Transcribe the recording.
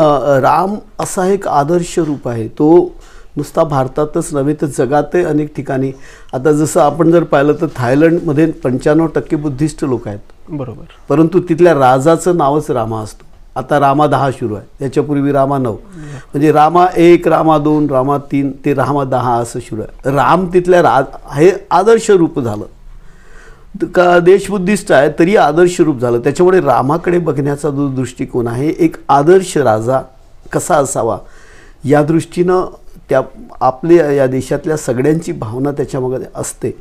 राम असा एक आदर्श रूप आहे तो नुसता भारतातच नव्हे तर जगातही अनेक ठिकाणी आता जसं आपण जर पाहिलं तर थायलंडमध्ये पंच्याण्णव टक्के बुद्धिस्ट लोक आहेत बरोबर परंतु तिथल्या राजाचं नावच रामा असतो आता रामा दहा सुरू आहे त्याच्यापूर्वी रामा नऊ म्हणजे रामा एक रामा दोन रामा तीन ते रामा दहा असं सुरू आहे राम तिथल्या रा हे आदर्श रूप झालं का देश बुद्धिस्ट आहे तरी आदर्श रूप झालं त्याच्यामुळे रामाकडे बघण्याचा जो दृष्टिकोन आहे एक आदर्श राजा कसा असावा या दृष्टीनं त्या आपले या देशातल्या सगळ्यांची भावना त्याच्यामध्ये असते